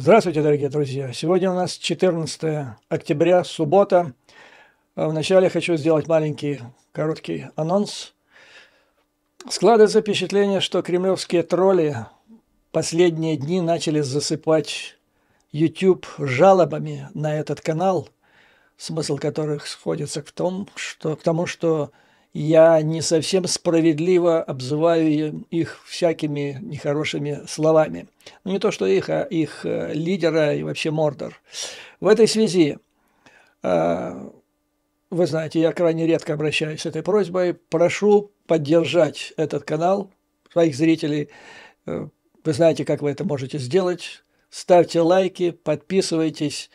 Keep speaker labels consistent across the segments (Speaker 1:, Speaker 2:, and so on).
Speaker 1: Здравствуйте, дорогие друзья! Сегодня у нас 14 октября, суббота. А вначале хочу сделать маленький короткий анонс. Складывается впечатление, что кремлевские тролли последние дни начали засыпать YouTube жалобами на этот канал, смысл которых сходится к, том, что, к тому, что я не совсем справедливо обзываю их всякими нехорошими словами. Ну, не то, что их, а их э, лидера и вообще Мордор. В этой связи, э, вы знаете, я крайне редко обращаюсь с этой просьбой, прошу поддержать этот канал, своих зрителей. Э, вы знаете, как вы это можете сделать. Ставьте лайки, подписывайтесь.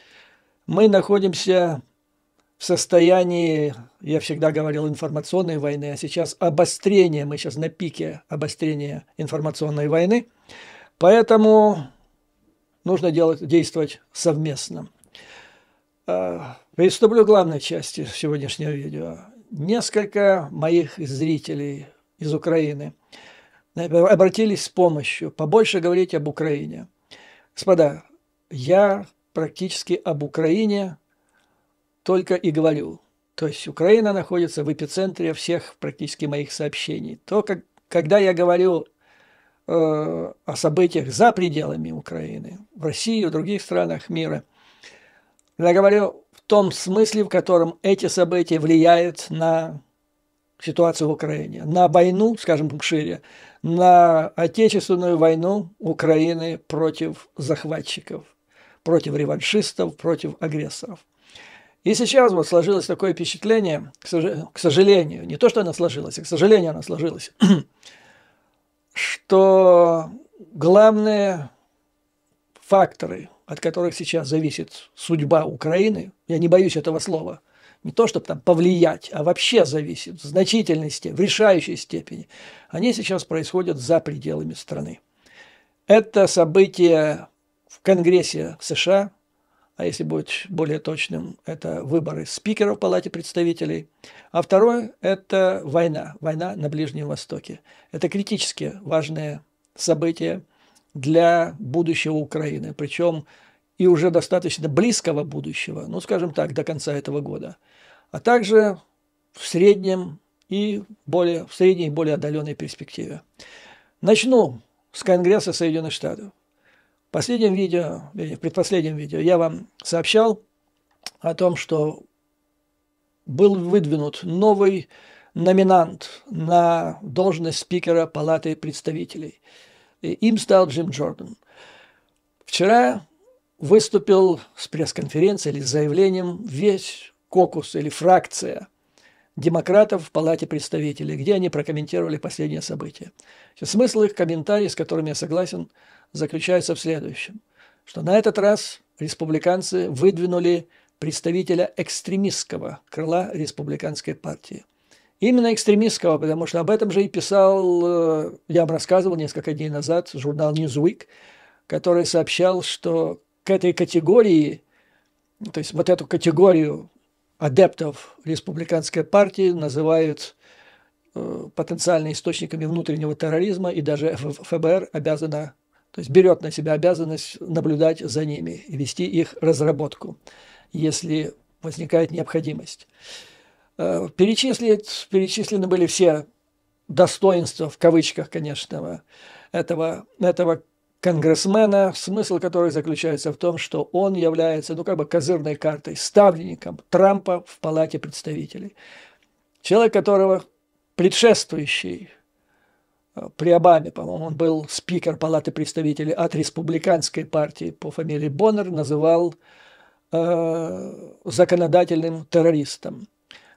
Speaker 1: Мы находимся состоянии, я всегда говорил, информационной войны, а сейчас обострение, мы сейчас на пике обострения информационной войны. Поэтому нужно делать, действовать совместно. А, приступлю к главной части сегодняшнего видео. Несколько моих зрителей из Украины обратились с помощью. Побольше говорить об Украине. Господа, я практически об Украине только и говорю. То есть Украина находится в эпицентре всех практически моих сообщений. То, как, когда я говорю э, о событиях за пределами Украины, в России, в других странах мира, я говорю в том смысле, в котором эти события влияют на ситуацию в Украине, на войну, скажем шире, на отечественную войну Украины против захватчиков, против реваншистов, против агрессоров. И сейчас вот сложилось такое впечатление, к сожалению, не то, что она сложилась, а к сожалению она сложилась, что главные факторы, от которых сейчас зависит судьба Украины, я не боюсь этого слова, не то, чтобы там повлиять, а вообще зависит в значительности, в решающей степени, они сейчас происходят за пределами страны. Это события в Конгрессе США – а если быть более точным, это выборы спикеров в Палате представителей. А второе – это война, война на Ближнем Востоке. Это критически важное событие для будущего Украины, причем и уже достаточно близкого будущего, ну, скажем так, до конца этого года, а также в среднем и более, в средней и более отдаленной перспективе. Начну с Конгресса Соединенных Штатов последнем видео, в предпоследнем видео я вам сообщал о том, что был выдвинут новый номинант на должность спикера Палаты представителей. И им стал Джим Джордан. Вчера выступил с пресс конференцией или с заявлением весь кокус или фракция демократов в Палате представителей, где они прокомментировали последние события. Сейчас, смысл их комментариев, с которыми я согласен, заключается в следующем, что на этот раз республиканцы выдвинули представителя экстремистского крыла республиканской партии. Именно экстремистского, потому что об этом же и писал, э, я вам рассказывал несколько дней назад, журнал Newsweek, который сообщал, что к этой категории, то есть вот эту категорию адептов республиканской партии называют э, потенциальными источниками внутреннего терроризма, и даже ФБР обязана то есть берет на себя обязанность наблюдать за ними и вести их разработку, если возникает необходимость. Э, Перечислить, перечислены были все достоинства, в кавычках, конечно, этого, этого конгрессмена, смысл которой заключается в том, что он является, ну, как бы козырной картой, ставленником Трампа в Палате представителей. Человек, которого предшествующий при Обаме, по-моему, он был спикер Палаты представителей от республиканской партии по фамилии Боннер, называл э, законодательным террористом.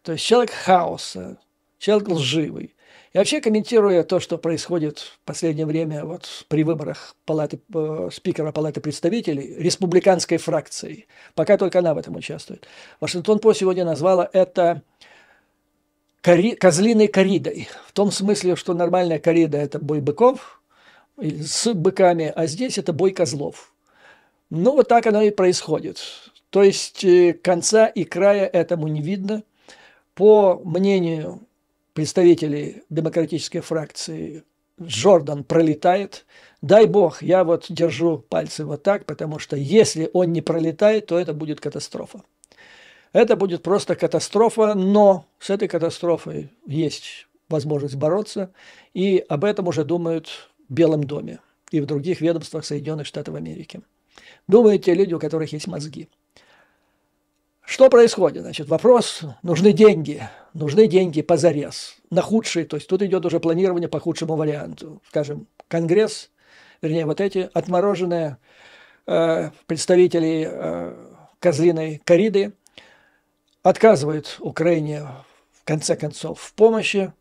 Speaker 1: То есть человек хаоса, человек лживый. И вообще, комментируя то, что происходит в последнее время вот, при выборах палаты, э, спикера Палаты представителей, республиканской фракции, пока только она в этом участвует, Вашингтон-По сегодня назвала это кори, козлиной коридой. В том смысле, что нормальная корида – это бой быков с быками, а здесь это бой козлов. Ну, вот так оно и происходит. То есть э, конца и края этому не видно. По мнению представителей демократической фракции, Джордан пролетает. Дай бог, я вот держу пальцы вот так, потому что если он не пролетает, то это будет катастрофа. Это будет просто катастрофа, но с этой катастрофой есть возможность бороться, и об этом уже думают в Белом доме и в других ведомствах Соединенных Штатов Америки. Думают те люди, у которых есть мозги. Что происходит? Значит, вопрос, нужны деньги, нужны деньги по зарез на худший, то есть тут идет уже планирование по худшему варианту. Скажем, Конгресс, вернее, вот эти отмороженные э, представители э, козлиной кориды – отказывает Украине в конце концов в помощи,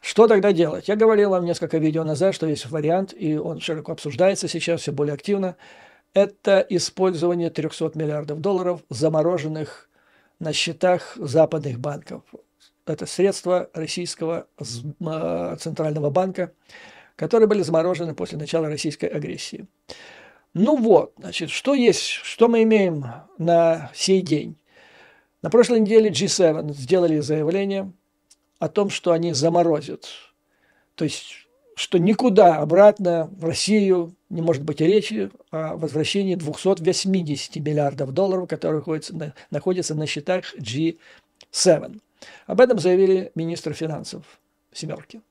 Speaker 1: что тогда делать? Я говорил вам несколько видео назад, что есть вариант, и он широко обсуждается сейчас, все более активно. Это использование 300 миллиардов долларов, замороженных на счетах западных банков. Это средства российского а, центрального банка, которые были заморожены после начала российской агрессии. Ну вот, значит, что есть, что мы имеем на сей день? На прошлой неделе G7 сделали заявление о том, что они заморозят. То есть, что никуда обратно в Россию не может быть речи о возвращении 280 миллиардов долларов, которые находятся на, находятся на счетах G7. Об этом заявили министр финансов «семерки».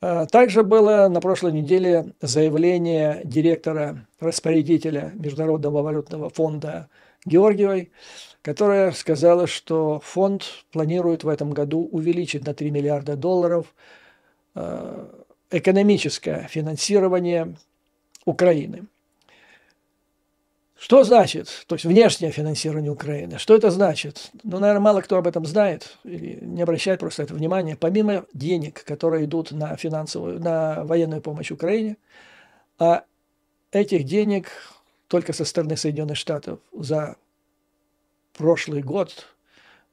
Speaker 1: А, также было на прошлой неделе заявление директора распорядителя Международного валютного фонда Георгиевой которая сказала, что фонд планирует в этом году увеличить на 3 миллиарда долларов э, экономическое финансирование Украины. Что значит, то есть внешнее финансирование Украины, что это значит? Ну, наверное, мало кто об этом знает или не обращает просто это внимание. Помимо денег, которые идут на финансовую, на военную помощь Украине, а этих денег только со стороны Соединенных Штатов за прошлый год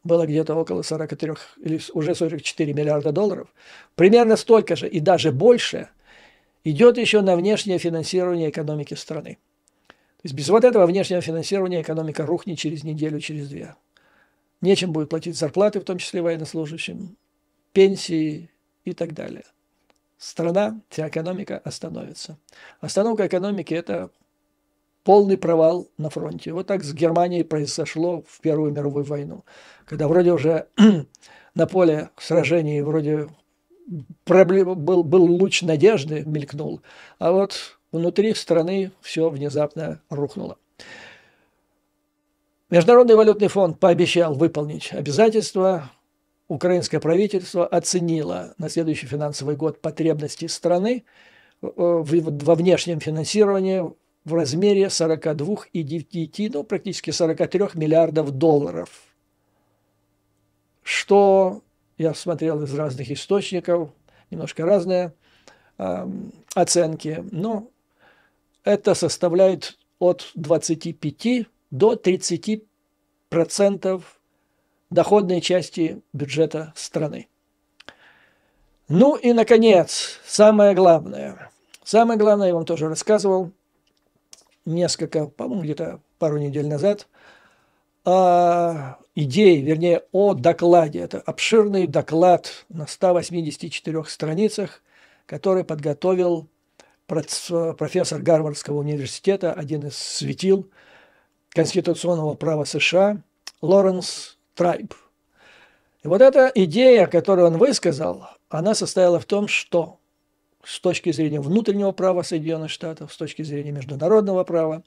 Speaker 1: было где-то около 43 или уже 44 миллиарда долларов. Примерно столько же и даже больше идет еще на внешнее финансирование экономики страны. То есть без вот этого внешнего финансирования экономика рухнет через неделю, через две. Нечем будет платить зарплаты, в том числе военнослужащим, пенсии и так далее. Страна, вся экономика остановится. Остановка экономики – это полный провал на фронте. Вот так с Германией произошло в Первую мировую войну, когда вроде уже на поле сражений вроде проблем, был, был луч надежды, мелькнул, а вот внутри страны все внезапно рухнуло. Международный валютный фонд пообещал выполнить обязательства. Украинское правительство оценило на следующий финансовый год потребности страны э, э, во внешнем финансировании в размере 42,9, ну, практически 43 миллиардов долларов. Что я смотрел из разных источников, немножко разные э, оценки, но это составляет от 25 до 30 процентов доходной части бюджета страны. Ну и, наконец, самое главное. Самое главное, я вам тоже рассказывал – несколько, по-моему, где-то пару недель назад, о а, идее, вернее, о докладе. Это обширный доклад на 184 страницах, который подготовил профессор Гарвардского университета, один из светил конституционного права США, Лоренс Трайб. И вот эта идея, которую он высказал, она состояла в том, что с точки зрения внутреннего права Соединенных Штатов, с точки зрения международного права.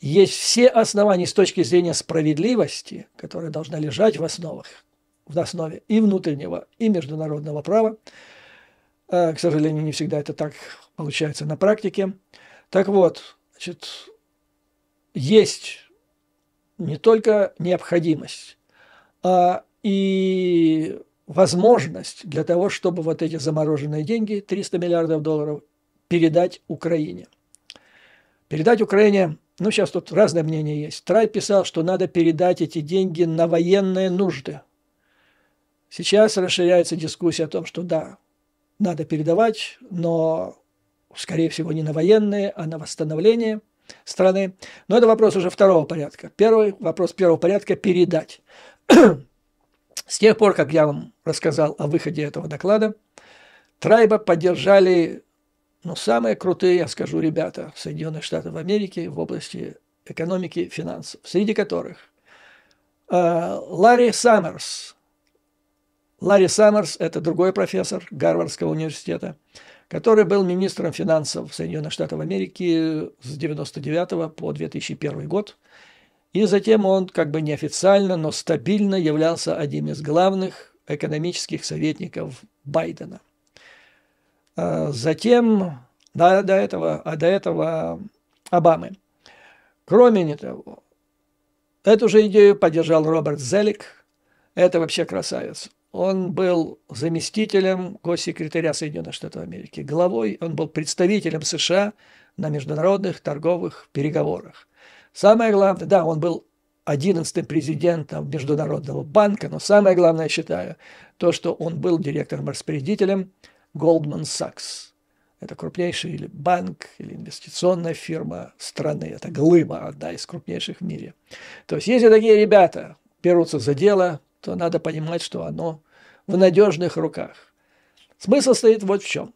Speaker 1: Есть все основания с точки зрения справедливости, которая должна лежать в основах, в основе и внутреннего, и международного права. Э, к сожалению, не всегда это так получается на практике. Так вот, значит, есть не только необходимость, а и возможность для того, чтобы вот эти замороженные деньги, 300 миллиардов долларов, передать Украине. Передать Украине, ну сейчас тут разное мнение есть. Трай писал, что надо передать эти деньги на военные нужды. Сейчас расширяется дискуссия о том, что да, надо передавать, но, скорее всего, не на военные, а на восстановление страны. Но это вопрос уже второго порядка. Первый вопрос первого порядка – передать. С тех пор, как я вам рассказал о выходе этого доклада, Трайба поддержали ну, самые крутые, я скажу, ребята Соединенных Штатов Америки в области экономики и финансов, среди которых э, Ларри Саммерс. Ларри Саммерс – это другой профессор Гарвардского университета, который был министром финансов Соединенных Штатов Америки с 1999 по 2001 год – и затем он, как бы неофициально, но стабильно являлся одним из главных экономических советников Байдена. А затем, до, до, этого, а до этого Обамы. Кроме того, эту же идею поддержал Роберт Зелик. Это вообще красавец. Он был заместителем госсекретаря Соединенных Штатов Америки. Главой он был представителем США на международных торговых переговорах. Самое главное, да, он был одиннадцатым президентом Международного банка, но самое главное, я считаю, то, что он был директором-распорядителем Goldman Sachs. Это крупнейший или банк, или инвестиционная фирма страны. Это глыба, одна из крупнейших в мире. То есть, если такие ребята берутся за дело, то надо понимать, что оно в надежных руках. Смысл стоит вот в чем.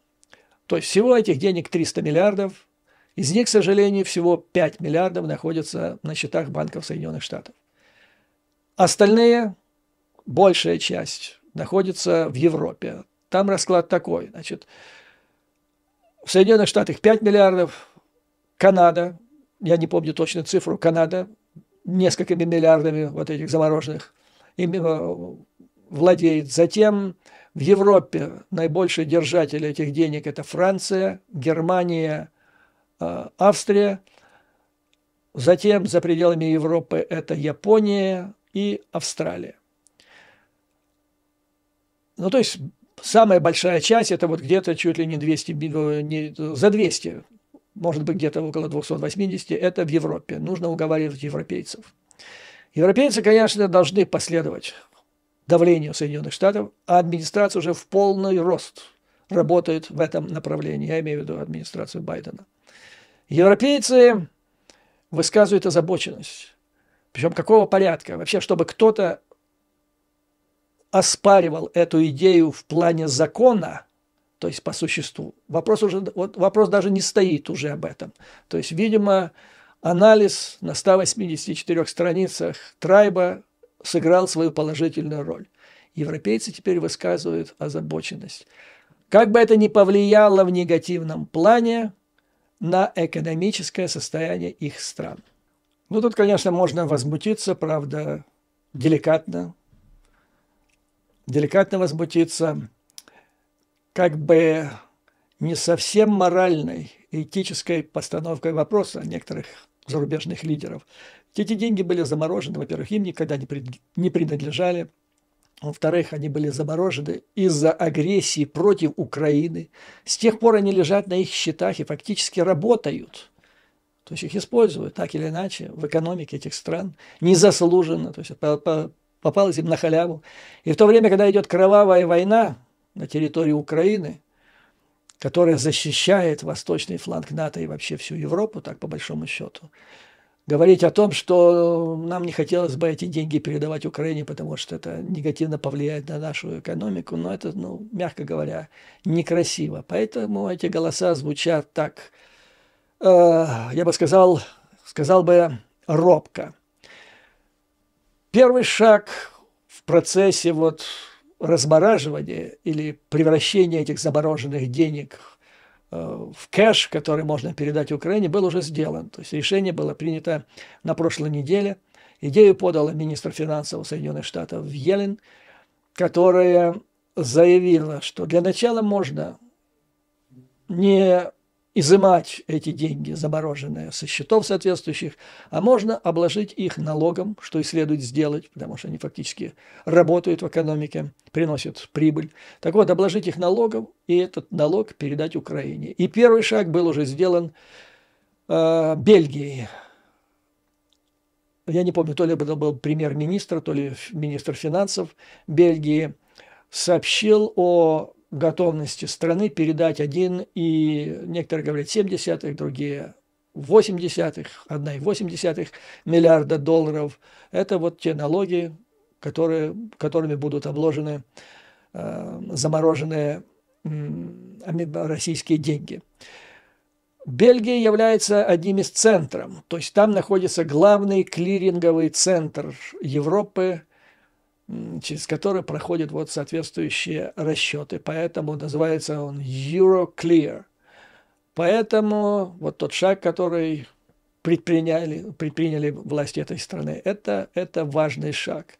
Speaker 1: То есть, всего этих денег 300 миллиардов – из них, к сожалению, всего 5 миллиардов находятся на счетах банков Соединенных Штатов. Остальные, большая часть, находятся в Европе. Там расклад такой. Значит, в Соединенных Штатах 5 миллиардов, Канада, я не помню точную цифру, Канада несколькими миллиардами вот этих замороженных э, владеет. Затем в Европе наибольшие держатели этих денег – это Франция, Германия – Э, Австрия, затем за пределами Европы это Япония и Австралия. Ну, то есть самая большая часть – это вот где-то чуть ли не 200, э, не, за 200, может быть, где-то около 280, это в Европе. Нужно уговаривать европейцев. Европейцы, конечно, должны последовать давлению Соединенных Штатов, а администрация уже в полный рост работает в этом направлении. Я имею в виду администрацию Байдена. Европейцы высказывают озабоченность. Причем какого порядка? Вообще, чтобы кто-то оспаривал эту идею в плане закона, то есть по существу, вопрос, уже, вот вопрос даже не стоит уже об этом. То есть, видимо, анализ на 184 страницах Трайба сыграл свою положительную роль. Европейцы теперь высказывают озабоченность. Как бы это ни повлияло в негативном плане, на экономическое состояние их стран. Ну, тут, конечно, можно возмутиться, правда, деликатно. Деликатно возмутиться, как бы не совсем моральной этической постановкой вопроса некоторых зарубежных лидеров. Эти деньги были заморожены, во-первых, им никогда не принадлежали – во-вторых, они были заморожены из-за агрессии против Украины. С тех пор они лежат на их счетах и фактически работают. То есть их используют так или иначе в экономике этих стран незаслуженно, то есть попалось им на халяву. И в то время, когда идет кровавая война на территории Украины, которая защищает восточный фланг НАТО и вообще всю Европу, так по большому счету, говорить о том, что нам не хотелось бы эти деньги передавать Украине, потому что это негативно повлияет на нашу экономику, но это, ну, мягко говоря, некрасиво. Поэтому эти голоса звучат так, э, я бы сказал, сказал бы робко. Первый шаг в процессе вот размораживания или превращения этих замороженных денег Э, в кэш, который можно передать Украине, был уже сделан. То есть решение было принято на прошлой неделе. Идею подала министр финансов Соединенных Штатов Елен, которая заявила, что для начала можно не изымать эти деньги, замороженные со счетов соответствующих, а можно обложить их налогом, что и следует сделать, потому что они фактически работают в экономике, приносят прибыль. Так вот, обложить их налогом и этот налог передать Украине. И первый шаг был уже сделан э, Бельгией. Я не помню, то ли это был премьер-министр, то ли министр финансов Бельгии сообщил о готовности страны передать один и, некоторые говорят, 7 десятых, другие 8 десятых, 1,8 десятых миллиарда долларов. Это вот те налоги, которые, которыми будут обложены э, замороженные э, российские деньги. Бельгия является одним из центров, то есть там находится главный клиринговый центр Европы, через который проходят вот соответствующие расчеты. Поэтому называется он Euroclear. Поэтому вот тот шаг, который предприняли, предприняли власти этой страны, это, это важный шаг.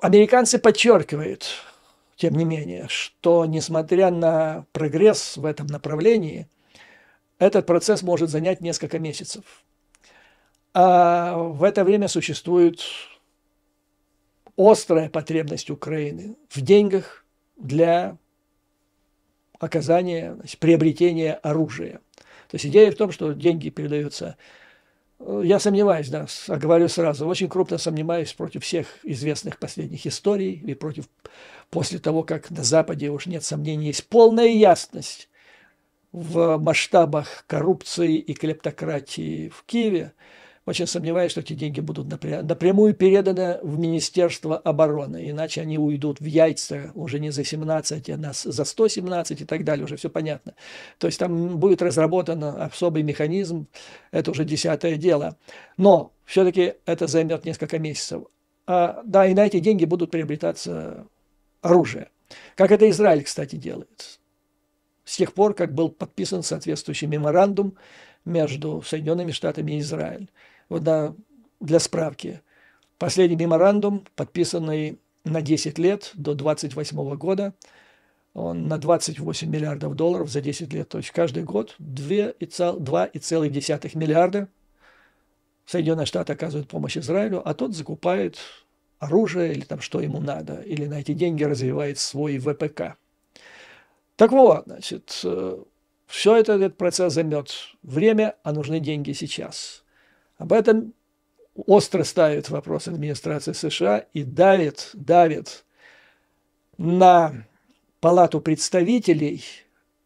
Speaker 1: Американцы подчеркивают, тем не менее, что несмотря на прогресс в этом направлении, этот процесс может занять несколько месяцев. А в это время существуют острая потребность Украины в деньгах для оказания, значит, приобретения оружия. То есть идея в том, что деньги передаются э, я сомневаюсь, да, а говорю сразу, очень крупно сомневаюсь против всех известных последних историй и против после того, как на Западе уж нет сомнений, есть полная ясность в масштабах коррупции и клептократии в Киеве, очень сомневаюсь, что эти деньги будут напря... напрямую переданы в Министерство обороны, иначе они уйдут в яйца уже не за 17, а нас за 117 и так далее, уже все понятно. То есть там будет разработан особый механизм, это уже десятое дело. Но все-таки это займет несколько месяцев. А, да, и на эти деньги будут приобретаться оружие. Как это Израиль, кстати, делает. С тех пор, как был подписан соответствующий меморандум между Соединенными Штатами и Израиль вот да, для справки. Последний меморандум, подписанный на 10 лет до 28 года, он на 28 миллиардов долларов за 10 лет. То есть каждый год 2,1 миллиарда Соединенные Штаты оказывают помощь Израилю, а тот закупает оружие или там что ему надо, или на эти деньги развивает свой ВПК. Так вот, значит, э, все это, этот процесс займет время, а нужны деньги сейчас. Об этом остро ставит вопрос администрация США и давит, давит на палату представителей,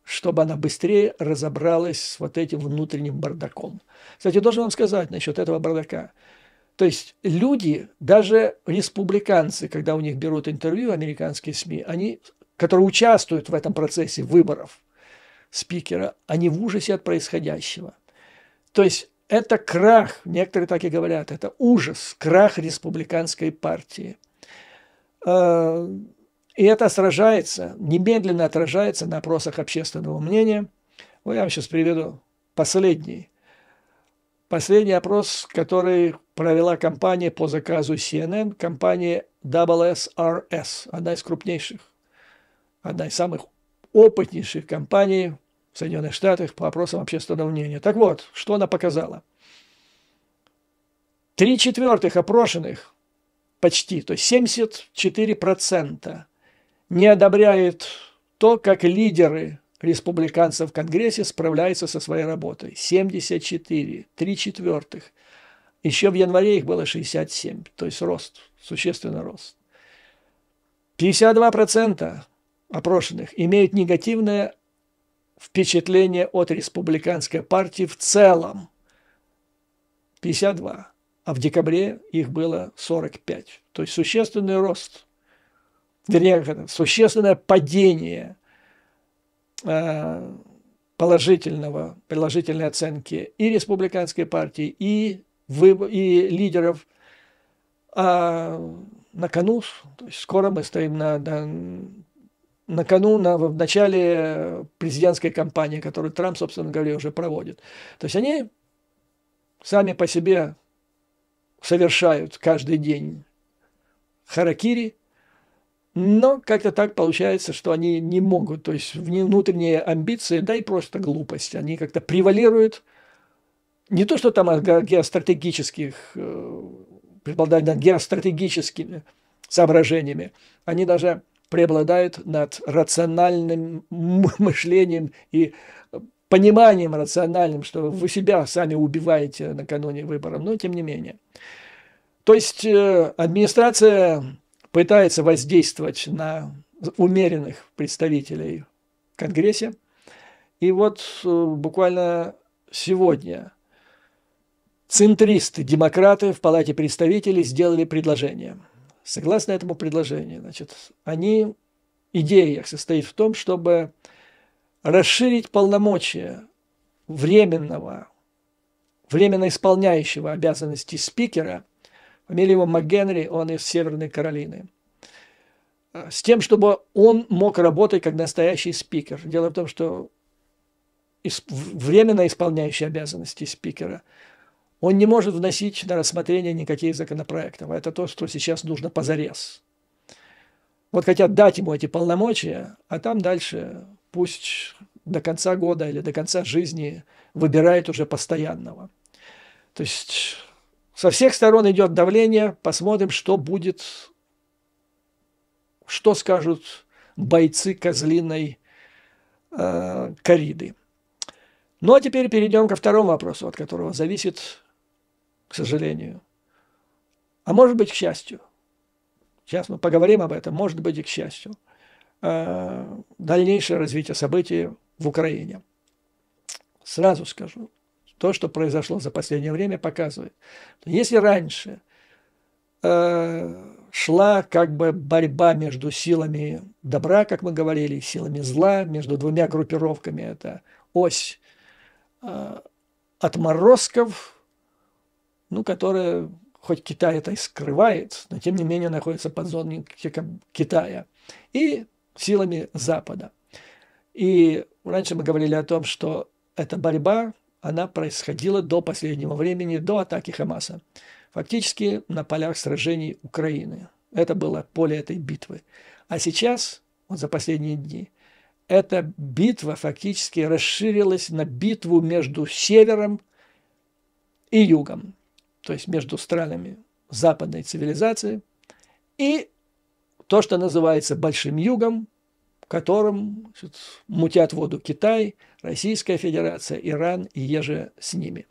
Speaker 1: чтобы она быстрее разобралась с вот этим внутренним бардаком. Кстати, должен вам сказать насчет этого бардака. То есть люди, даже республиканцы, когда у них берут интервью, американские СМИ, они, которые участвуют в этом процессе выборов спикера, они в ужасе от происходящего. То есть это крах, некоторые так и говорят, это ужас, крах республиканской партии. А, и это сражается, немедленно отражается на опросах общественного мнения. Вот ну, я вам сейчас приведу последний. Последний опрос, который провела компания по заказу CNN, компания WSRS, одна из крупнейших, одна из самых опытнейших компаний в Соединенных Штатах по опросам общественного мнения. Так вот, что она показала? Три четвертых опрошенных, почти, то есть 74% не одобряет то, как лидеры республиканцев в Конгрессе справляются со своей работой. 74, три четвертых. Еще в январе их было 67, то есть рост, существенный рост. 52% опрошенных имеют негативное впечатление от республиканской партии в целом. 52. А в декабре их было 45. То есть существенный рост, вернее, существенное падение э, положительного, положительной оценки и республиканской партии, и, выбор, и лидеров. А на кону, то есть скоро мы стоим на, на накануне, в начале э, президентской кампании, которую Трамп, собственно говоря, уже проводит. То есть они сами по себе совершают каждый день харакири, но как-то так получается, что они не могут, то есть внутренние амбиции, да и просто глупость, они как-то превалируют не то, что там геостратегических, э, преобладают над геостратегическими соображениями, они даже преобладают над рациональным мышлением и пониманием рациональным, что вы себя сами убиваете накануне выборов, но тем не менее. То есть э, администрация пытается воздействовать на умеренных представителей в Конгрессе. И вот э, буквально сегодня центристы-демократы в Палате представителей сделали предложение – Согласно этому предложению, значит, они, идея их состоит в том, чтобы расширить полномочия временного, временно исполняющего обязанности спикера, фамилия его МакГенри, он из Северной Каролины, э, с тем, чтобы он мог работать как настоящий спикер. Дело в том, что временно исполняющий обязанности спикера – он не может вносить на рассмотрение никаких законопроектов. Это то, что сейчас нужно позарез. Вот хотят дать ему эти полномочия, а там дальше пусть до конца года или до конца жизни выбирает уже постоянного. То есть со всех сторон идет давление, посмотрим, что будет, что скажут бойцы козлиной э, кориды. Ну а теперь перейдем ко второму вопросу, от которого зависит к сожалению. А может быть, к счастью. Сейчас мы поговорим об этом, может быть и к счастью. А, дальнейшее развитие событий в Украине. Сразу скажу, то, что произошло за последнее время, показывает, что если раньше а, шла как бы борьба между силами добра, как мы говорили, силами зла, между двумя группировками, это ось а, отморозков, ну, которая, хоть Китай это и скрывает, но тем не менее находится под зоной Китая и силами Запада. И раньше мы говорили о том, что эта борьба, она происходила до последнего времени, до атаки Хамаса. Фактически на полях сражений Украины. Это было поле этой битвы. А сейчас, вот за последние дни, эта битва фактически расширилась на битву между севером и югом то есть между странами западной цивилизации, и то, что называется Большим Югом, которым мутят воду Китай, Российская Федерация, Иран и еже с ними.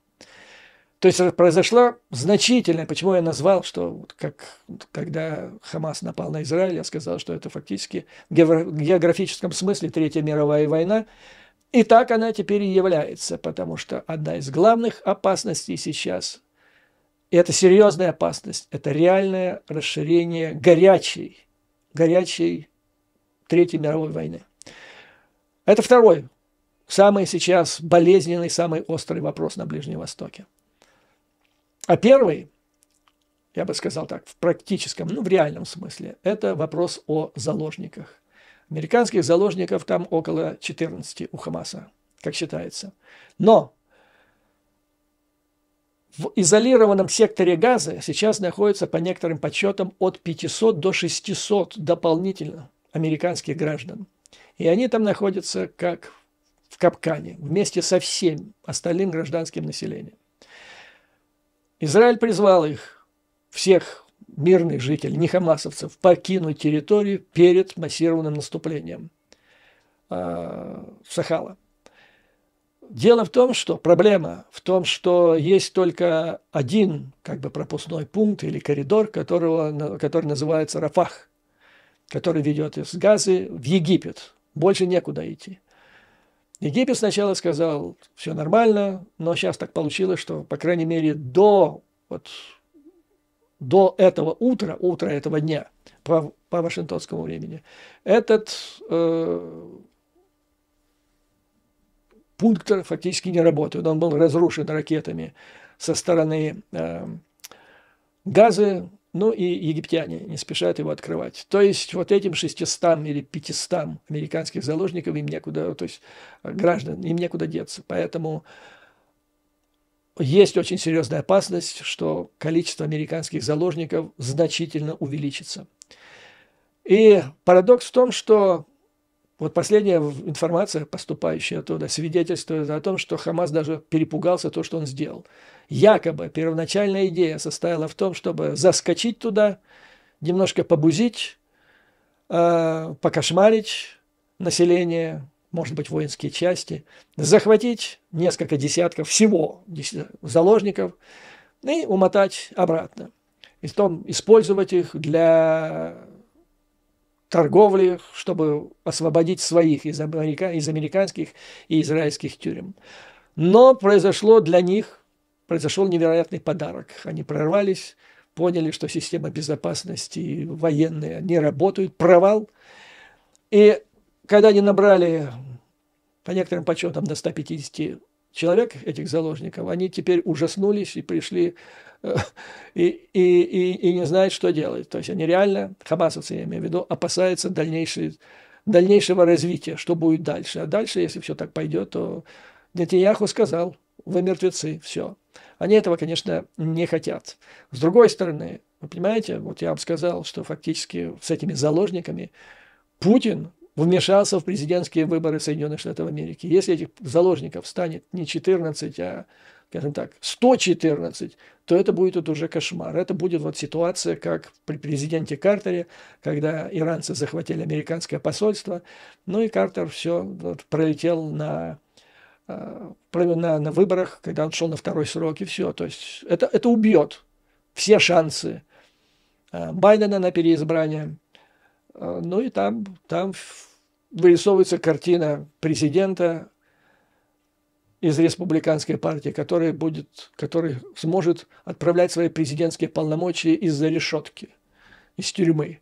Speaker 1: То есть произошла значительная, почему я назвал, что как, когда Хамас напал на Израиль, я сказал, что это фактически в географическом смысле Третья мировая война, и так она теперь и является, потому что одна из главных опасностей сейчас это серьезная опасность, это реальное расширение горячей, горячей Третьей мировой войны. Это второй, самый сейчас болезненный, самый острый вопрос на Ближнем Востоке. А первый, я бы сказал так, в практическом, ну, в реальном смысле, это вопрос о заложниках. Американских заложников там около 14 у Хамаса, как считается. Но в изолированном секторе газа сейчас находится, по некоторым подсчетам, от 500 до 600 дополнительно американских граждан. И они там находятся как в капкане, вместе со всем остальным гражданским населением. Израиль призвал их, всех мирных жителей, не хамасовцев, покинуть территорию перед массированным наступлением э, Сахала. Дело в том, что проблема в том, что есть только один как бы пропускной пункт или коридор, которого, который называется Рафах, который ведет из Газы в Египет. Больше некуда идти. Египет сначала сказал, все нормально, но сейчас так получилось, что, по крайней мере, до, вот, до этого утра, утра этого дня, по, по вашингтонскому времени, этот э, пункт фактически не работает. Он был разрушен ракетами со стороны э, Газы, ну и египтяне не спешат его открывать. То есть вот этим 600 или 500 американских заложников им некуда, то есть э, граждан, им некуда деться. Поэтому есть очень серьезная опасность, что количество американских заложников значительно увеличится. И парадокс в том, что вот последняя информация, поступающая оттуда, свидетельствует о том, что Хамас даже перепугался то, что он сделал. Якобы первоначальная идея состояла в том, чтобы заскочить туда, немножко побузить, а, покошмарить население, может быть, воинские части, захватить несколько десятков всего заложников и умотать обратно. И потом использовать их для торговли, чтобы освободить своих из, америка, из американских и израильских тюрем. Но произошло для них, произошел невероятный подарок. Они прорвались, поняли, что система безопасности военная не работает, провал. И когда они набрали, по некоторым подсчетам, до 150 человек этих заложников, они теперь ужаснулись и пришли э, и, и, и, и не знают, что делать. То есть они реально, хамасовцы, я имею в виду, опасаются дальнейшей, дальнейшего развития, что будет дальше. А дальше, если все так пойдет, то Нетиньяху сказал, вы мертвецы, все. Они этого, конечно, не хотят. С другой стороны, вы понимаете, вот я вам сказал, что фактически с этими заложниками Путин вмешался в президентские выборы Соединенных Штатов Америки. Если этих заложников станет не 14, а, скажем так, 114, то это будет вот уже кошмар. Это будет вот ситуация, как при президенте Картере, когда иранцы захватили американское посольство, ну и Картер все вот, пролетел на э, на, на выборах, когда он шел на второй срок, и все. То есть это, это убьет все шансы э, Байдена на переизбрание, а, ну и там, там вырисовывается картина президента из республиканской партии, который, будет, который сможет отправлять свои президентские полномочия из-за решетки, из тюрьмы.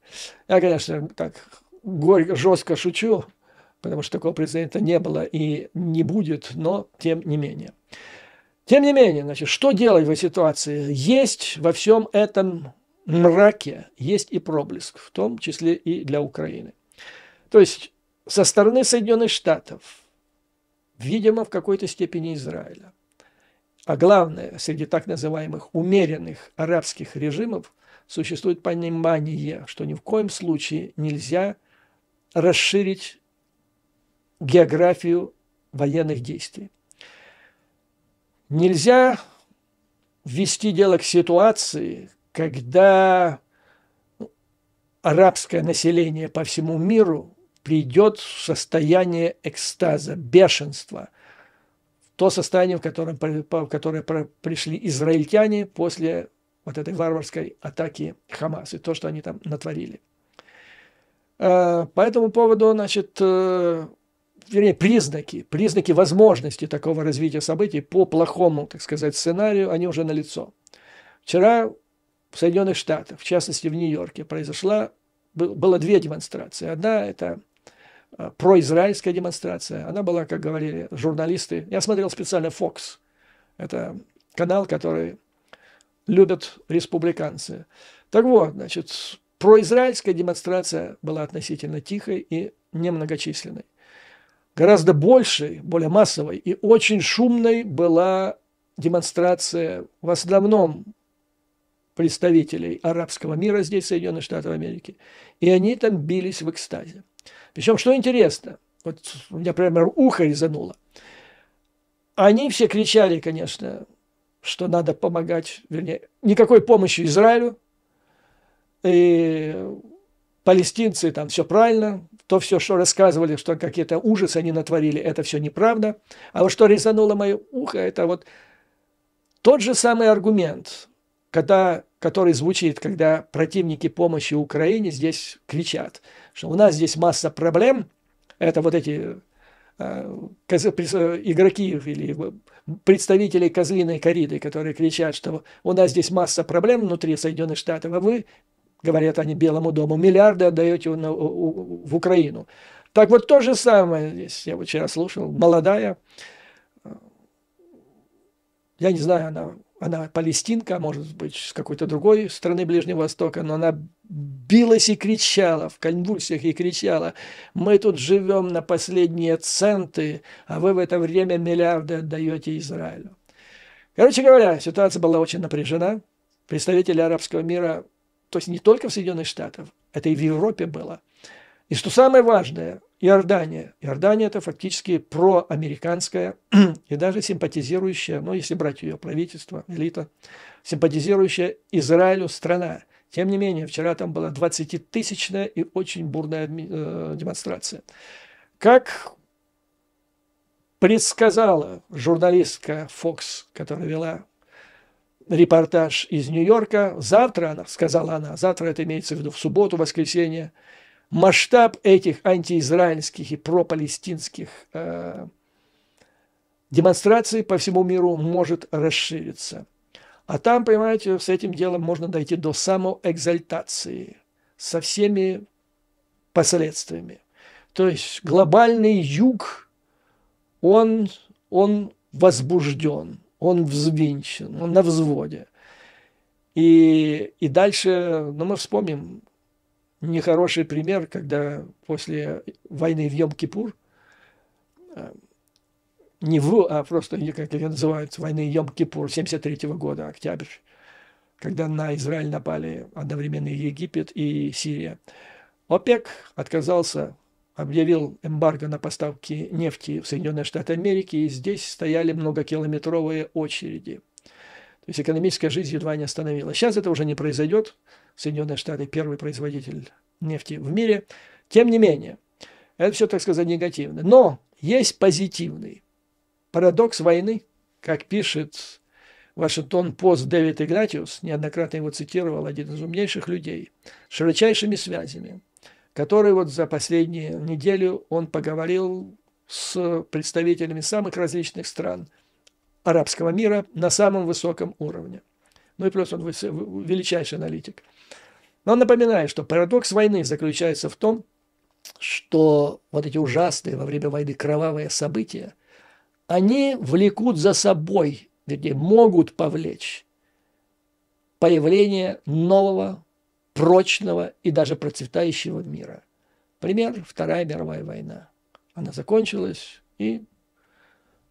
Speaker 1: Я, конечно, так горько, жестко шучу, потому что такого президента не было и не будет, но тем не менее. Тем не менее, значит, что делать в этой ситуации? Есть во всем этом мраке есть и проблеск, в том числе и для Украины. То есть со стороны Соединенных Штатов, видимо, в какой-то степени Израиля, а главное, среди так называемых умеренных арабских режимов существует понимание, что ни в коем случае нельзя расширить географию военных действий. Нельзя ввести дело к ситуации, когда арабское население по всему миру придет в состояние экстаза, бешенства, то состояние, в котором, в которое пришли израильтяне после вот этой варварской атаки Хамас и то, что они там натворили. А, по этому поводу, значит, э, вернее, признаки, признаки возможности такого развития событий по плохому, так сказать, сценарию, они уже налицо. Вчера в Соединенных Штатах, в частности в Нью-Йорке, произошла, было две демонстрации. Одна – это э, произраильская демонстрация. Она была, как говорили журналисты, я смотрел специально Fox. Это канал, который любят республиканцы. Так вот, значит, произраильская демонстрация была относительно тихой и немногочисленной. Гораздо большей, более массовой и очень шумной была демонстрация в основном представителей арабского мира здесь, Соединенных Штатов Америки. И они там бились в экстазе. Причем, что интересно, вот у меня прямо ухо резануло. Они все кричали, конечно, что надо помогать, вернее, никакой помощи Израилю. И палестинцы там все правильно, то все, что рассказывали, что какие-то ужасы они натворили, это все неправда. А вот что резануло мое ухо, это вот тот же самый аргумент, когда который звучит, когда противники помощи Украине здесь кричат, что у нас здесь масса проблем, это вот эти э, э, игроки или представители козлиной кориды, которые кричат, что у нас здесь масса проблем внутри Соединенных Штатов, а вы, говорят они Белому дому, миллиарды отдаете в Украину. Так вот то же самое здесь, я вот вчера слушал, молодая, э, я не знаю, она она палестинка, может быть, с какой-то другой страны Ближнего Востока, но она билась и кричала, в конвульсиях и кричала, мы тут живем на последние центы, а вы в это время миллиарды отдаете Израилю. Короче говоря, ситуация была очень напряжена. Представители арабского мира, то есть не только в Соединенных Штатах, это и в Европе было – и что самое важное, Иордания. Иордания – это фактически проамериканская и даже симпатизирующая, ну, если брать ее правительство, элита, симпатизирующая Израилю страна. Тем не менее, вчера там была 20-тысячная и очень бурная э, демонстрация. Как предсказала журналистка Fox, которая вела репортаж из Нью-Йорка, завтра она, сказала она, завтра это имеется в виду в субботу, воскресенье, масштаб этих антиизраильских и пропалестинских э, демонстраций по всему миру может расшириться. А там, понимаете, с этим делом можно дойти до самоэкзальтации со всеми последствиями. То есть глобальный юг, он, он возбужден, он взвинчен, он на взводе. И, и дальше, ну мы вспомним, нехороший пример, когда после войны в Йом-Кипур, э, не в, а просто, как ее называют, войны Йом-Кипур 73 года, октябрь, когда на Израиль напали одновременно и Египет и Сирия. ОПЕК отказался, объявил эмбарго на поставки нефти в Соединенные Штаты Америки, и здесь стояли многокилометровые очереди. То есть экономическая жизнь едва не остановилась. Сейчас это уже не произойдет, Соединенные Штаты первый производитель нефти в мире. Тем не менее, это все, так сказать, негативно. Но есть позитивный парадокс войны, как пишет Вашингтон Пост Дэвид Игнатиус, неоднократно его цитировал один из умнейших людей, с широчайшими связями, который вот за последнюю неделю он поговорил с представителями самых различных стран арабского мира на самом высоком уровне. Ну и плюс он величайший аналитик – но напоминаю, что парадокс войны заключается в том, что вот эти ужасные во время войны кровавые события, они влекут за собой, вернее, могут повлечь появление нового, прочного и даже процветающего мира. Пример – Вторая мировая война. Она закончилась и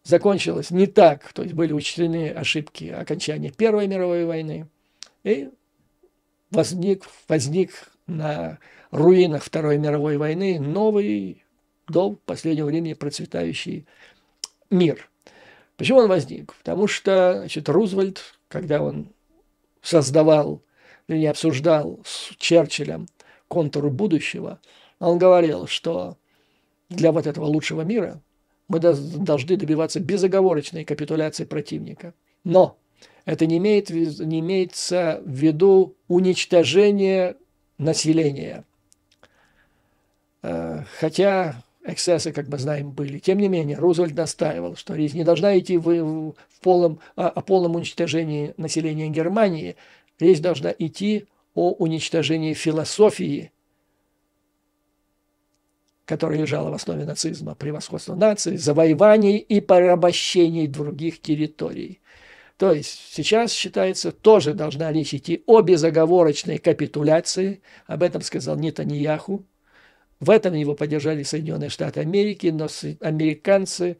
Speaker 1: закончилась не так, то есть были учтены ошибки окончания Первой мировой войны, и возник, возник на руинах Второй мировой войны новый до последнего времени процветающий мир. Почему он возник? Потому что значит, Рузвельт, когда он создавал, или не обсуждал с Черчиллем контур будущего, он говорил, что для вот этого лучшего мира мы должны добиваться безоговорочной капитуляции противника. Но это не, имеет, не имеется в виду уничтожение населения. Э, хотя эксцессы, как мы знаем, были. Тем не менее, Рузвельт настаивал, что речь не должна идти в, в, полном, о, а, о полном уничтожении населения Германии, речь должна идти о уничтожении философии, которая лежала в основе нацизма, превосходства нации, завоеваний и порабощений других территорий – то есть сейчас, считается, тоже должна речь идти о безоговорочной капитуляции. Об этом сказал Нетаньяху. В этом его поддержали Соединенные Штаты Америки, но американцы,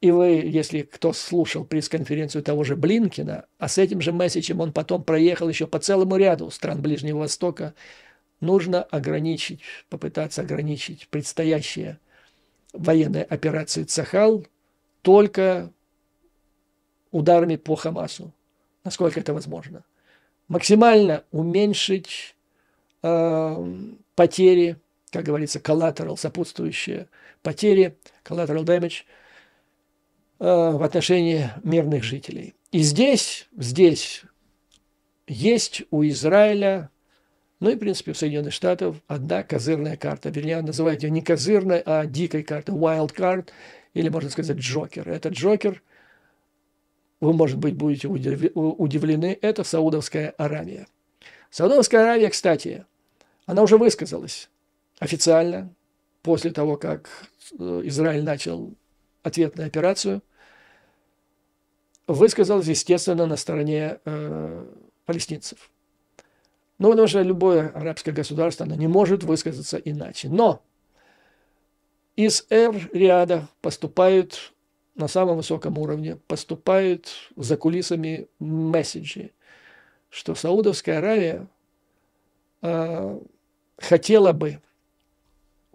Speaker 1: и вы, если кто слушал пресс-конференцию того же Блинкина, а с этим же месседжем он потом проехал еще по целому ряду стран Ближнего Востока, нужно ограничить, попытаться ограничить предстоящие военные операции «Цахал» только ударами по Хамасу, насколько это возможно. Максимально уменьшить э, потери, как говорится, collateral, сопутствующие потери, collateral damage э, в отношении мирных жителей. И здесь, здесь есть у Израиля, ну и, в принципе, у Соединенных Штатов одна козырная карта. Вернее, называйте ее не козырной, а дикой картой, wild card, или, можно сказать, джокер. Этот джокер – вы, может быть, будете удивлены, это Саудовская Аравия. Саудовская Аравия, кстати, она уже высказалась официально после того, как э, Израиль начал ответную операцию, высказалась, естественно, на стороне э, палестинцев. Ну, потому что любое арабское государство, оно не может высказаться иначе. Но из Эр-Риада поступают на самом высоком уровне поступают за кулисами месседжи, что Саудовская Аравия э, хотела бы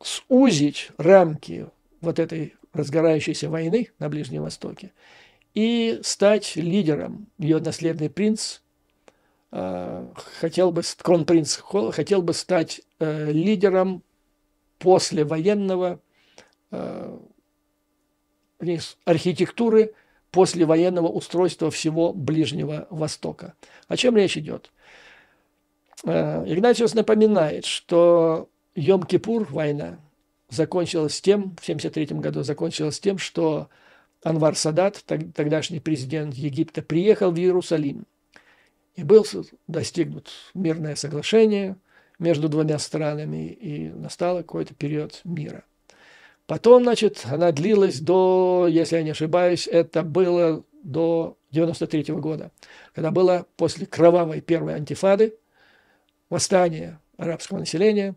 Speaker 1: сузить рамки вот этой разгорающейся войны на Ближнем Востоке и стать лидером. Ее наследный принц э, хотел бы, кронпринц хотел бы стать э, лидером послевоенного э, архитектуры послевоенного устройства всего Ближнего Востока. О чем речь идет? Э, Игнатиус напоминает, что Йом-Кипур, война, закончилась тем, в 1973 году закончилась тем, что Анвар Садат, тогдашний президент Египта, приехал в Иерусалим. И был достигнут мирное соглашение между двумя странами, и настал какой-то период мира – Потом, значит, она длилась до, если я не ошибаюсь, это было до 93 -го года, когда было после кровавой первой антифады восстание арабского населения,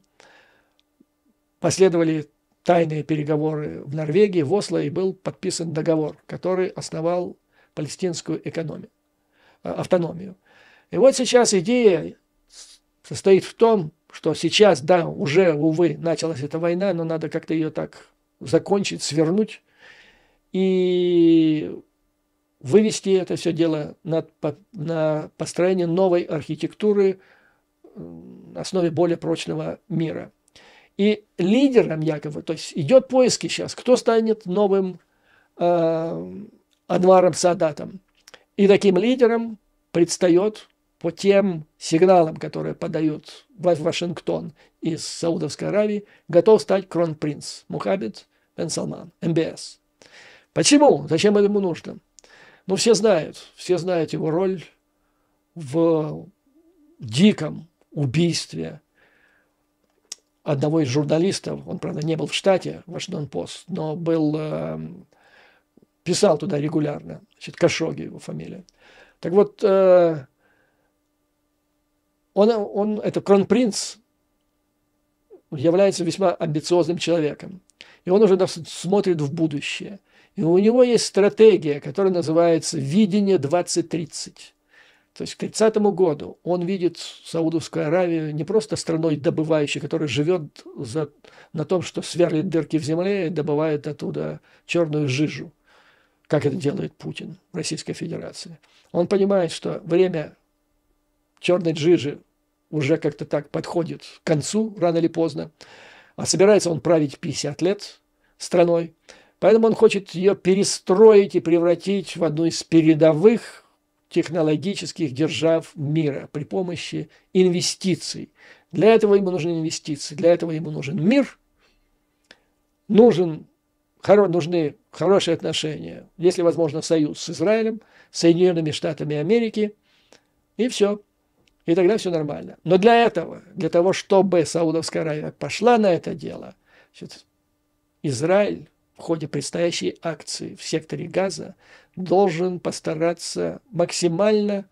Speaker 1: последовали тайные переговоры в Норвегии, в Осло, и был подписан договор, который основал палестинскую экономию, а, автономию. И вот сейчас идея состоит в том, что сейчас, да, уже, увы, началась эта война, но надо как-то ее так закончить, свернуть и вывести это все дело на, на построение новой архитектуры на основе более прочного мира. И лидером якобы, то есть идет поиски сейчас, кто станет новым э, Анваром Садатом. И таким лидером предстает по тем сигналам, которые подают Вашингтон из Саудовской Аравии, готов стать кронпринц Мухаммед Бен Салман, МБС. Почему? Зачем это ему нужно? Ну, все знают, все знают его роль в диком убийстве одного из журналистов. Он, правда, не был в штате, Вашингтон Пост, но был, эм, писал туда регулярно. Значит, Кашоги его фамилия. Так вот, э, он, он, это кронпринц, является весьма амбициозным человеком и он уже смотрит в будущее. И у него есть стратегия, которая называется «Видение 2030». То есть к 30 году он видит Саудовскую Аравию не просто страной добывающей, которая живет за, на том, что сверлит дырки в земле и добывает оттуда черную жижу, как это делает Путин в Российской Федерации. Он понимает, что время черной жижи уже как-то так подходит к концу, рано или поздно а собирается он править 50 лет страной, поэтому он хочет ее перестроить и превратить в одну из передовых технологических держав мира при помощи инвестиций. Для этого ему нужны инвестиции, для этого ему нужен мир, нужен, хоро, нужны хорошие отношения, если возможно, союз с Израилем, Соединенными Штатами Америки, и все и тогда все нормально. Но для этого, для того, чтобы Саудовская Аравия пошла на это дело, значит, Израиль в ходе предстоящей акции в секторе газа должен постараться максимально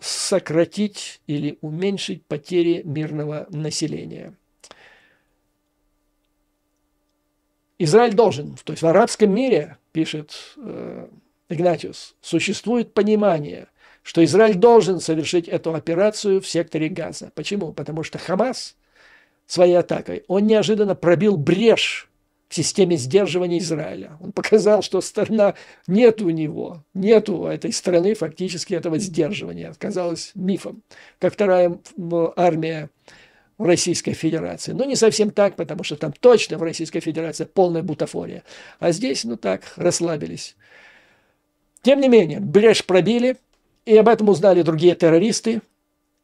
Speaker 1: сократить или уменьшить потери мирного населения. Израиль должен, то есть в арабском мире, пишет э, Игнатиус, существует понимание – что Израиль должен совершить эту операцию в секторе Газа. Почему? Потому что Хамас своей атакой, он неожиданно пробил брешь в системе сдерживания Израиля. Он показал, что страна нет у него, нет у этой страны фактически этого сдерживания. Оказалось мифом, как вторая армия Российской Федерации. Но не совсем так, потому что там точно в Российской Федерации полная бутафория. А здесь, ну так, расслабились. Тем не менее, брешь пробили – и об этом узнали другие террористы.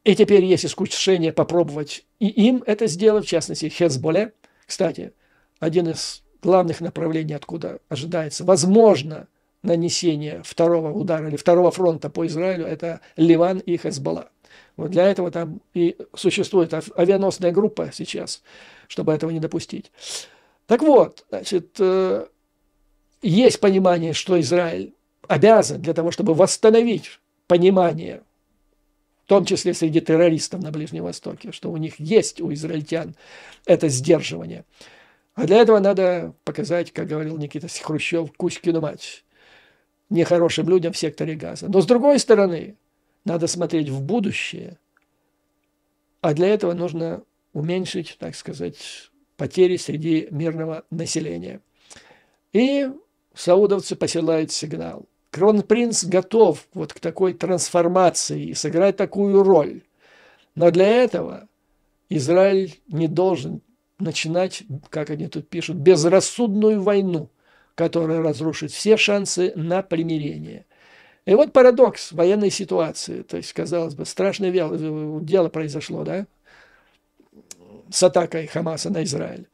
Speaker 1: И теперь есть искушение попробовать и им это сделать, в частности, Хезболе. Кстати, один из главных направлений, откуда ожидается, возможно, нанесение второго удара или второго фронта по Израилю, это Ливан и Хезболла. Вот для этого там и существует авианосная группа сейчас, чтобы этого не допустить. Так вот, значит, э, есть понимание, что Израиль обязан для того, чтобы восстановить понимание, в том числе среди террористов на Ближнем Востоке, что у них есть, у израильтян, это сдерживание. А для этого надо показать, как говорил Никита Хрущев, Кузькину мать нехорошим людям в секторе газа. Но с другой стороны, надо смотреть в будущее, а для этого нужно уменьшить, так сказать, потери среди мирного населения. И саудовцы посылают сигнал. Кронпринц готов вот к такой трансформации и сыграть такую роль. Но для этого Израиль не должен начинать, как они тут пишут, безрассудную войну, которая разрушит все шансы на примирение. И вот парадокс военной ситуации. То есть, казалось бы, страшное дело произошло, да, с атакой Хамаса на Израиль.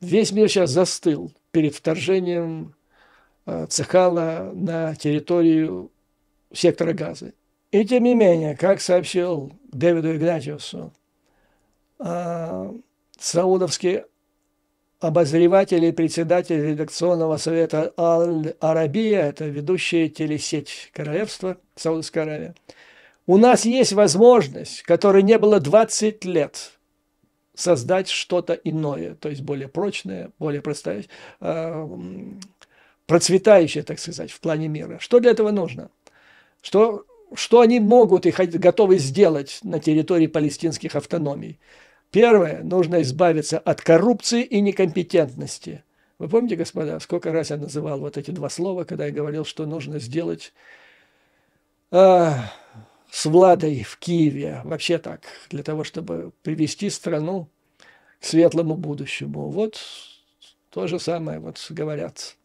Speaker 1: Весь мир сейчас застыл перед вторжением Э, цехала на территорию сектора газа. И тем не менее, как сообщил Дэвиду Игнатиусу, э, саудовский обозреватель и председатель редакционного совета Аль-Арабия, это ведущая телесеть королевства Саудовской Аравии, у нас есть возможность, которой не было 20 лет, создать что-то иное, то есть более прочное, более простое. Э, Процветающее, так сказать, в плане мира. Что для этого нужно? Что, что они могут и готовы сделать на территории палестинских автономий? Первое, нужно избавиться от коррупции и некомпетентности. Вы помните, господа, сколько раз я называл вот эти два слова, когда я говорил, что нужно сделать э, с Владой в Киеве, вообще так, для того, чтобы привести страну к светлому будущему. Вот то же самое вот говорят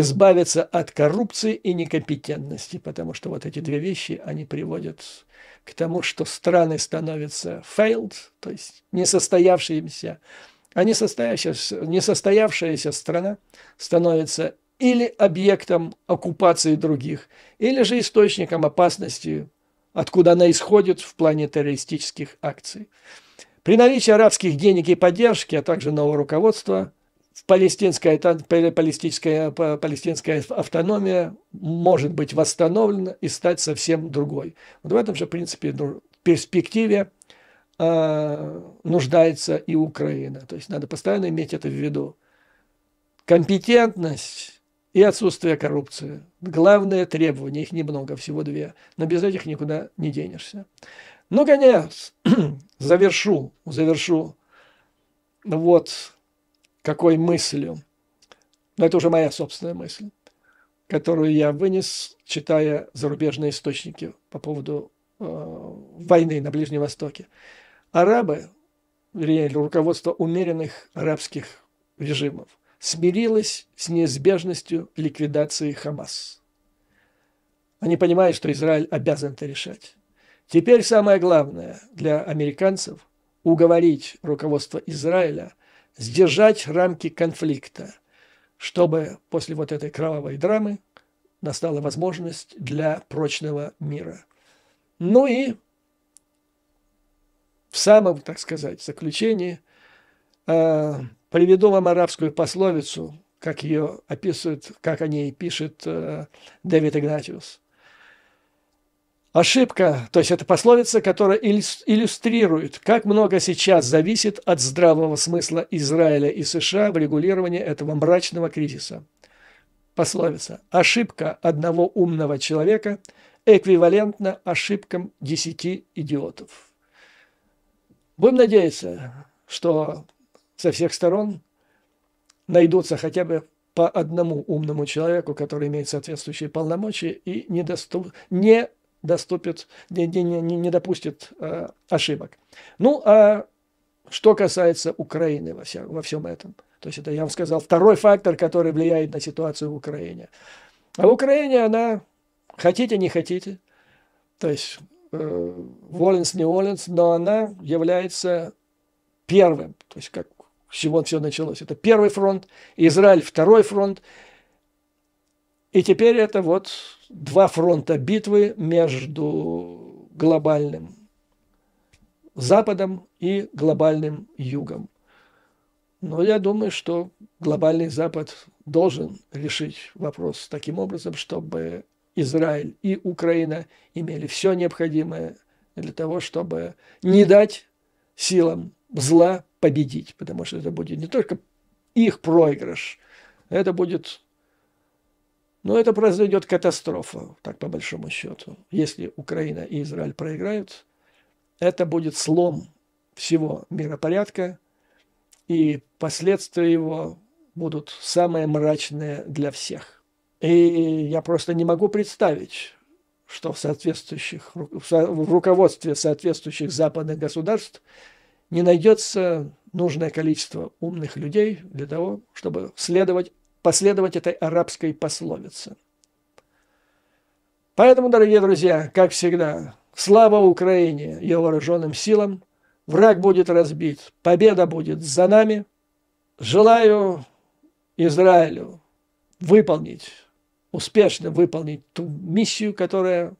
Speaker 1: избавиться от коррупции и некомпетентности, потому что вот эти две вещи, они приводят к тому, что страны становятся failed, то есть несостоявшимися, а несостоявшаяся, несостоявшаяся страна становится или объектом оккупации других, или же источником опасности, откуда она исходит в плане террористических акций. При наличии арабских денег и поддержки, а также нового руководства – Э, палестинская, палестинская, палестинская автономия может быть восстановлена и стать совсем другой. Вот в этом же, в принципе, ну, перспективе э, нуждается и Украина. То есть надо постоянно иметь это в виду. Компетентность и отсутствие коррупции. Главное требование, их немного, всего две. Но без этих никуда не денешься. Ну, конечно, завершу, завершу. Вот какой мыслью. Но ну, это уже моя собственная мысль, которую я вынес, читая зарубежные источники по поводу э, войны на Ближнем Востоке. Арабы, вернее, руководство умеренных арабских режимов смирилось с неизбежностью ликвидации Хамас. Они понимают, что Израиль обязан это решать. Теперь самое главное для американцев – уговорить руководство Израиля – сдержать рамки конфликта, чтобы после вот этой кровавой драмы настала возможность для прочного мира. Ну и в самом, так сказать, заключении э, приведу вам арабскую пословицу, как ее описывает, как о ней пишет э, Дэвид Игнатиус – Ошибка, то есть это пословица, которая иллюстрирует, как много сейчас зависит от здравого смысла Израиля и США в регулировании этого мрачного кризиса. Пословица «Ошибка одного умного человека эквивалентна ошибкам десяти идиотов». Будем надеяться, что со всех сторон найдутся хотя бы по одному умному человеку, который имеет соответствующие полномочия и не доступ не доступит, не, не, не, не допустит э, ошибок. Ну, а что касается Украины во, вся, во всем этом, то есть это, я вам сказал, второй фактор, который влияет на ситуацию в Украине. А в Украине она, хотите, не хотите, то есть э, не Воленс, но она является первым, то есть как с чего все началось. Это первый фронт, Израиль второй фронт, и теперь это вот два фронта битвы между глобальным Западом и глобальным Югом. Но я думаю, что глобальный Запад должен решить вопрос таким образом, чтобы Израиль и Украина имели все необходимое для того, чтобы не дать силам зла победить, потому что это будет не только их проигрыш, это будет но это произойдет катастрофа, так по большому счету. Если Украина и Израиль проиграют, это будет слом всего миропорядка, и последствия его будут самые мрачные для всех. И я просто не могу представить, что в, соответствующих, в руководстве соответствующих западных государств не найдется нужное количество умных людей для того, чтобы следовать последовать этой арабской пословице. Поэтому, дорогие друзья, как всегда, слава Украине и вооруженным силам. Враг будет разбит, победа будет за нами. Желаю Израилю выполнить, успешно выполнить ту миссию, которая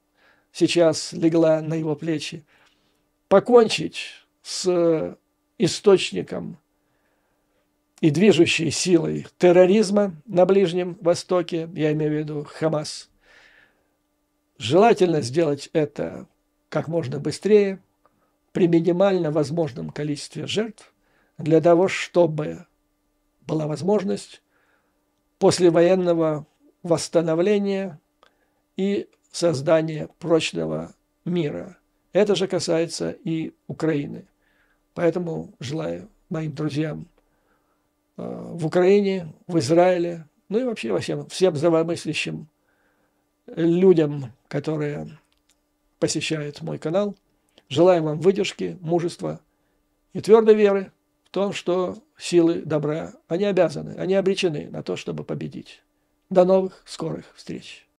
Speaker 1: сейчас легла на его плечи, покончить с источником и движущей силой терроризма на Ближнем Востоке, я имею в виду Хамас. Желательно сделать это как можно быстрее, при минимально возможном количестве жертв, для того, чтобы была возможность послевоенного восстановления и создания прочного мира. Это же касается и Украины. Поэтому желаю моим друзьям – Э, в Украине, в Израиле, ну и вообще во всем, всем здравомыслящим людям, которые посещают мой канал. Желаем вам выдержки, мужества и твердой веры в том, что силы добра, они обязаны, они обречены на то, чтобы победить. До новых скорых встреч!